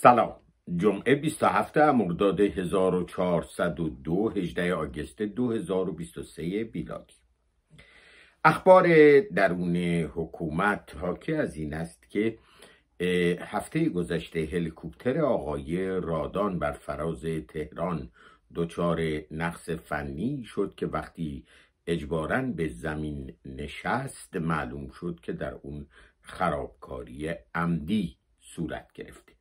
سلام جمعه 27 مرداد 1402 18 آگست 2023 میلادی اخبار درون حکومت حاکی از این است که هفته گذشته هلیکوپتر آقای رادان بر فراز تهران دچار نقص فنی شد که وقتی اجبارا به زمین نشست معلوم شد که در اون خرابکاری عمدی صورت گرفته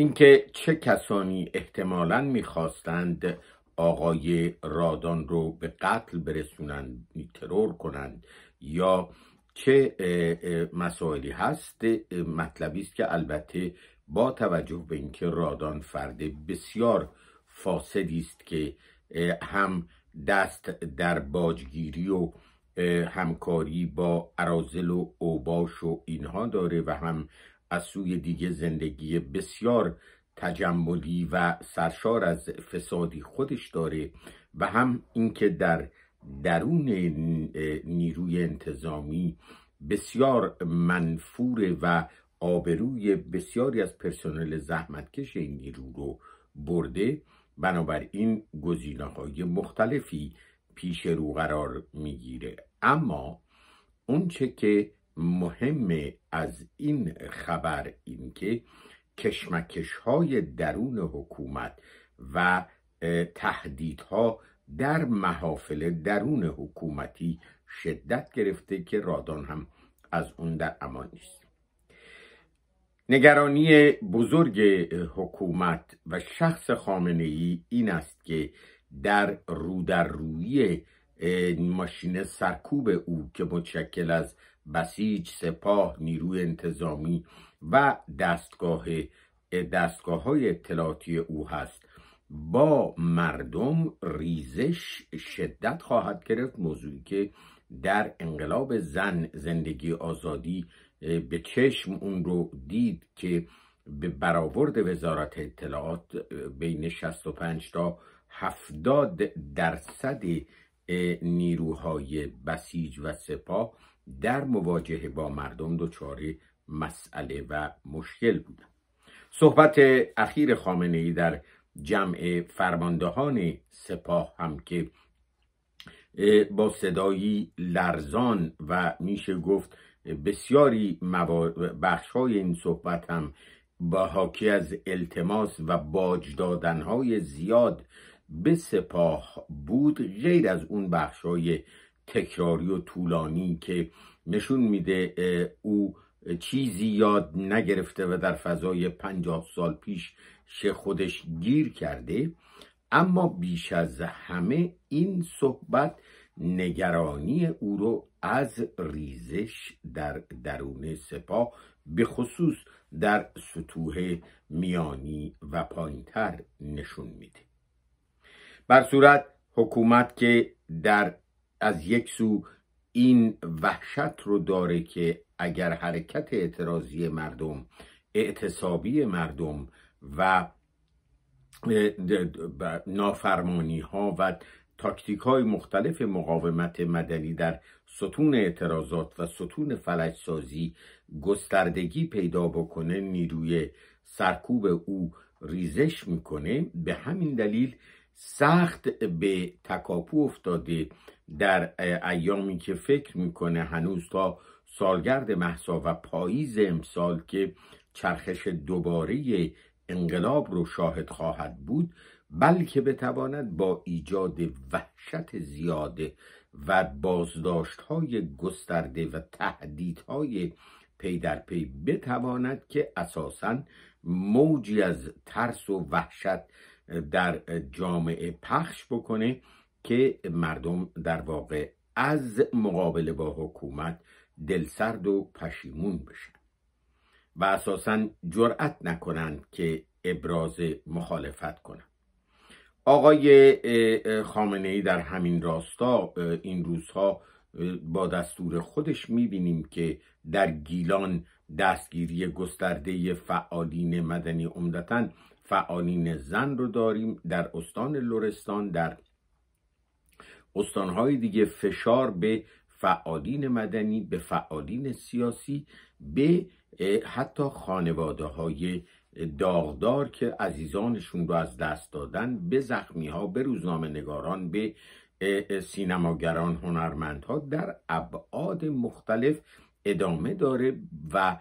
اینکه چه کسانی احتمالا میخواستند آقای رادان رو به قتل برسونند ترور کنند یا چه مسائلی هست مطلبی است که البته با توجه به اینکه رادان فرد بسیار فاسدی است که هم دست در باجگیری و همکاری با ارازل و اوباش و اینها داره و هم از سوی دیگه زندگی بسیار تجملی و سرشار از فسادی خودش داره و هم اینکه در درون نیروی انتظامی بسیار منفور و آبروی بسیاری از پرسنل زحمتکش این نیرو رو برده بنابراین گزینه های مختلفی پیش رو قرار میگیره اما اونچه که مهم از این خبر اینکه کشمکش های درون حکومت و تهدیدها در محافل درون حکومتی شدت گرفته که رادان هم از اون در امان نیست نگرانی بزرگ حکومت و شخص خامنه ای این است که در رو روی ماشین سرکوب او که متشکل از بسیج سپاه نیروی انتظامی و دستگاه دستگاه های اطلاعاتی او هست با مردم ریزش شدت خواهد گرفت موضوعی که در انقلاب زن زندگی آزادی به چشم اون رو دید که به برآورد وزارت اطلاعات بین 65 تا 70 درصد نیروهای بسیج و سپاه در مواجهه با مردم دچار مسئله و مشکل بود صحبت اخیر خامنه ای در جمع فرماندهان سپاه هم که با صدایی لرزان و میشه گفت بسیاری بخش های این صحبت هم با حاکی از التماس و باج دادن های زیاد به سپاه بود غیر از اون بخش های تکراری و طولانی که نشون میده او چیزی یاد نگرفته و در فضای پنجاه سال پیش خودش گیر کرده اما بیش از همه این صحبت نگرانی او رو از ریزش در درون سپاه به خصوص در سطوح میانی و پایینتر نشون میده بر صورت حکومت که در از یک سو این وحشت رو داره که اگر حرکت اعتراضی مردم اعتصابی مردم و نافرمانی ها و تاکتیک های مختلف مقاومت مدنی در ستون اعتراضات و ستون فلج گستردگی پیدا بکنه نیروی سرکوب او ریزش میکنه به همین دلیل سخت به تکاپو افتاده در ایامی که فکر میکنه هنوز تا سالگرد محسا و پاییز امسال که چرخش دوباره انقلاب رو شاهد خواهد بود بلکه بتواند با ایجاد وحشت زیاده و بازداشت های گسترده و های پی در پی بتواند که اساسا موجی از ترس و وحشت در جامعه پخش بکنه که مردم در واقع از مقابله با حکومت دلسرد و پشیمون بشن و اساسا جرأت نکنند که ابراز مخالفت کنند آقای خامنه ای در همین راستا این روزها با دستور خودش میبینیم که در گیلان دستگیری گسترده فعالین مدنی عمدتا فعالین زن رو داریم در استان لرستان در استانهای دیگه فشار به فعالین مدنی به فعالین سیاسی به حتی خانواده های داغدار که عزیزانشون رو از دست دادن به زخمی ها به روزنامه نگاران به سینماگران هنرمندها در ابعاد مختلف ادامه داره و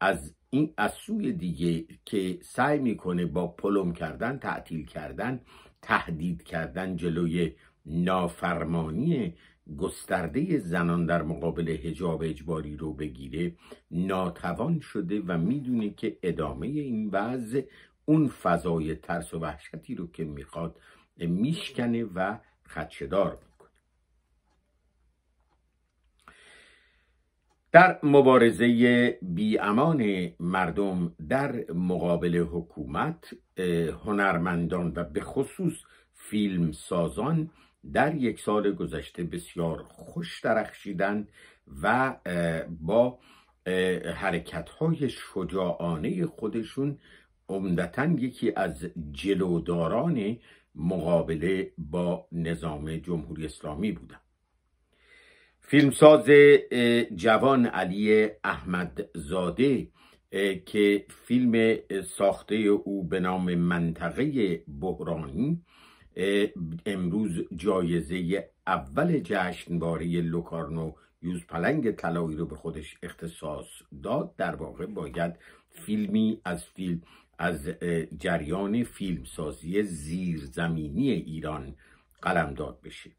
از این از سوی دیگه که سعی میکنه با پلم کردن تعطیل کردن تهدید کردن جلوی نافرمانی گسترده زنان در مقابل هجاب اجباری رو بگیره ناتوان شده و میدونه که ادامه این وضع اون فضای ترس و وحشتی رو که میخواد میشکنه و خدشدار میکنه در مبارزه بیامان مردم در مقابل حکومت هنرمندان و به خصوص فیلم سازان در یک سال گذشته بسیار خوش درخشیدند و با حرکت های شجاعانه خودشون عمدتا یکی از جلوداران مقابله با نظام جمهوری اسلامی بودن فیلمساز جوان علی احمدزاده که فیلم ساخته او به نام منطقه بحرانی امروز جایزه اول جشنواره لوکارنو یوز پلنگ طلایی رو به خودش اختصاص داد در واقع باید فیلمی از فیلم از جریان فیلمسازی زیرزمینی ایران قلمداد بشه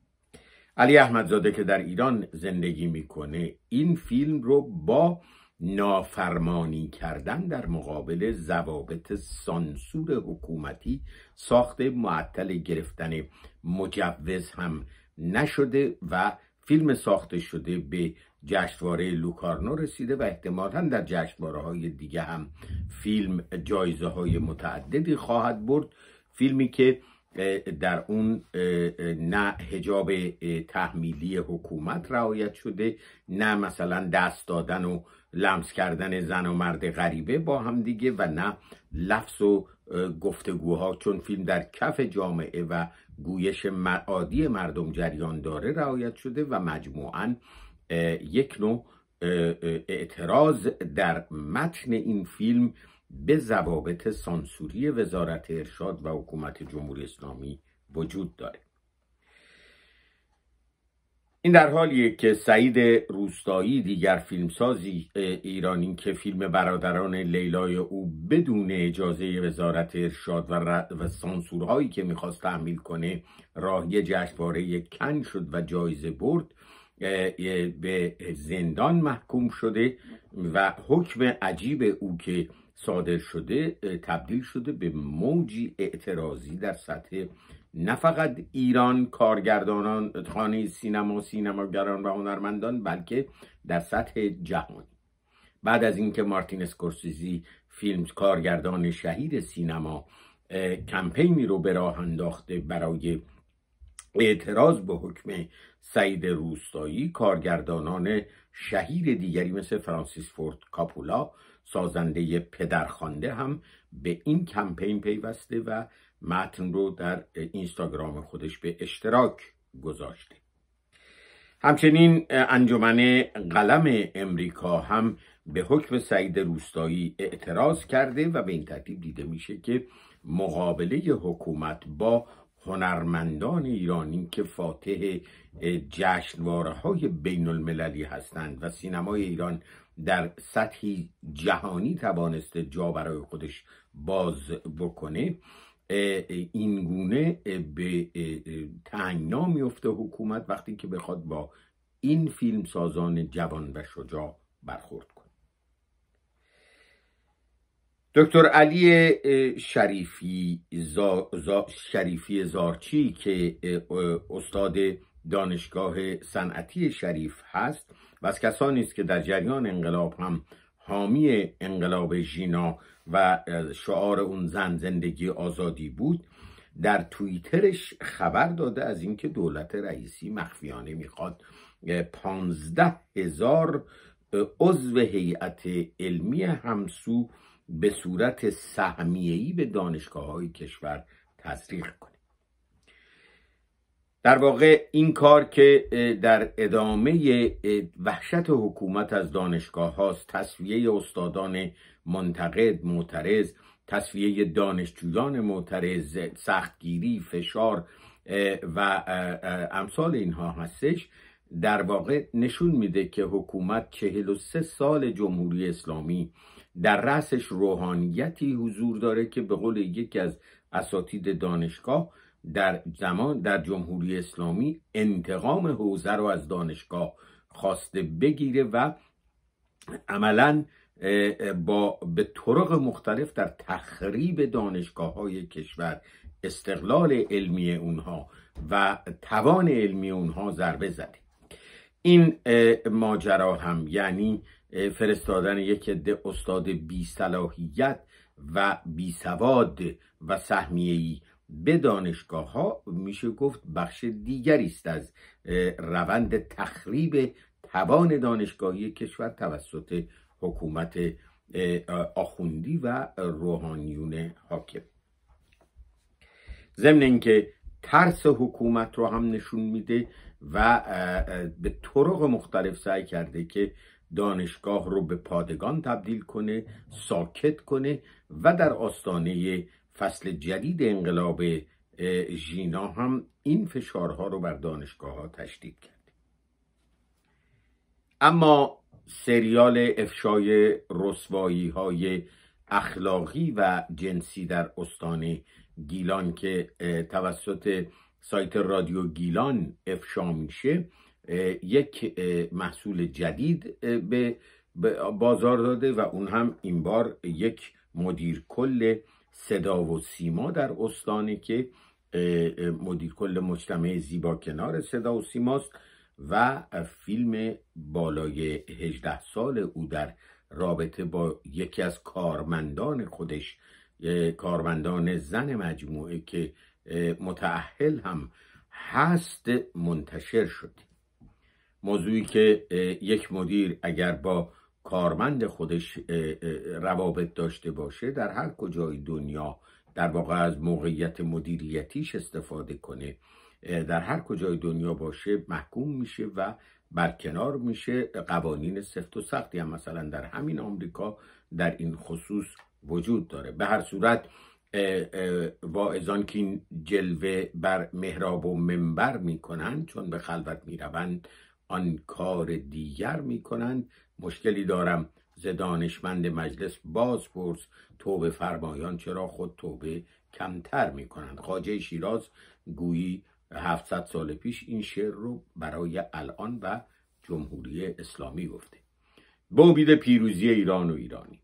علی احمدزاده که در ایران زندگی میکنه این فیلم رو با نافرمانی کردن در مقابل ضوابط سانسور حکومتی ساخت معطل گرفتن مجوز هم نشده و فیلم ساخته شده به جشنواره لوکارنو رسیده و احتمالا در جشنواره های دیگه هم فیلم جایزه های متعددی خواهد برد فیلمی که در اون نه هجاب تحمیلی حکومت رعایت شده نه مثلا دست دادن و لمس کردن زن و مرد غریبه با هم دیگه و نه لفظ و گفتگوها چون فیلم در کف جامعه و گویش عادی مردم جریان داره رعایت شده و مجموعا یک نوع اعتراض در متن این فیلم به ضوابط سانسوری وزارت ارشاد و حکومت جمهوری اسلامی وجود داره این در حالیه که سعید روستایی دیگر فیلمسازی ایرانی که فیلم برادران لیلای او بدون اجازه وزارت ارشاد و, سانسورهایی که میخواست تحمیل کنه راهی جشنواره کن شد و جایزه برد به زندان محکوم شده و حکم عجیب او که صادر شده تبدیل شده به موجی اعتراضی در سطح نه فقط ایران کارگردانان خانه سینما سینماگران و هنرمندان بلکه در سطح جهان بعد از اینکه مارتین اسکورسیزی فیلم کارگردان شهید سینما کمپینی رو به راه انداخته برای اعتراض به حکم سعید روستایی کارگردانان شهیر دیگری مثل فرانسیس فورد کاپولا سازنده پدرخوانده هم به این کمپین پیوسته و متن رو در اینستاگرام خودش به اشتراک گذاشته همچنین انجمن قلم امریکا هم به حکم سعید روستایی اعتراض کرده و به این ترتیب دیده میشه که مقابله حکومت با هنرمندان ایرانی که فاتح جشنواره های بین المللی هستند و سینمای ایران در سطحی جهانی توانسته جا برای خودش باز بکنه این گونه به تنگنا میفته حکومت وقتی که بخواد با این فیلم سازان جوان و شجاع برخورد دکتر علی شریفی, شریفی زارچی که استاد دانشگاه صنعتی شریف هست و از کسانی است که در جریان انقلاب هم حامی انقلاب ژینا و شعار اون زن زندگی آزادی بود در توییترش خبر داده از اینکه دولت رئیسی مخفیانه میخواد پانزده هزار عضو هیئت علمی همسو به صورت سهمیه‌ای به دانشگاه های کشور تزریق کنیم در واقع این کار که در ادامه وحشت حکومت از دانشگاه هاست تصویه استادان منتقد معترض تصویه دانشجویان معترض سختگیری فشار و امثال اینها هستش در واقع نشون میده که حکومت 43 سال جمهوری اسلامی در رأسش روحانیتی حضور داره که به قول یکی از اساتید دانشگاه در زمان در جمهوری اسلامی انتقام حوزه رو از دانشگاه خواسته بگیره و عملا با به طرق مختلف در تخریب دانشگاه های کشور استقلال علمی اونها و توان علمی اونها ضربه زده این ماجرا هم یعنی فرستادن یک عده استاد بی صلاحیت و بی سواد و سهمیه‌ای به دانشگاه ها میشه گفت بخش دیگری است از روند تخریب توان دانشگاهی کشور توسط حکومت آخوندی و روحانیون حاکم ضمن اینکه ترس حکومت رو هم نشون میده و به طرق مختلف سعی کرده که دانشگاه رو به پادگان تبدیل کنه ساکت کنه و در آستانه فصل جدید انقلاب ژینا هم این فشارها رو بر دانشگاه ها تشدید کرد اما سریال افشای رسوایی های اخلاقی و جنسی در استان گیلان که توسط سایت رادیو گیلان افشا میشه یک محصول جدید به بازار داده و اون هم این بار یک مدیر کل صدا و سیما در استانه که مدیر کل مجتمع زیبا کنار صدا و سیماست و فیلم بالای 18 سال او در رابطه با یکی از کارمندان خودش کارمندان زن مجموعه که متعهل هم هست منتشر شده موضوعی که یک مدیر اگر با کارمند خودش روابط داشته باشه در هر کجای دنیا در واقع از موقعیت مدیریتیش استفاده کنه در هر کجای دنیا باشه محکوم میشه و برکنار میشه قوانین سفت و سختی هم مثلا در همین آمریکا در این خصوص وجود داره به هر صورت واعظان که این جلوه بر محراب و منبر میکنن چون به خلوت میروند آن کار دیگر می کنند مشکلی دارم ز دانشمند مجلس باز پرس توبه فرمایان چرا خود توبه کمتر می کنند خاجه شیراز گویی 700 سال پیش این شعر رو برای الان و جمهوری اسلامی گفته به پیروزی ایران و ایرانی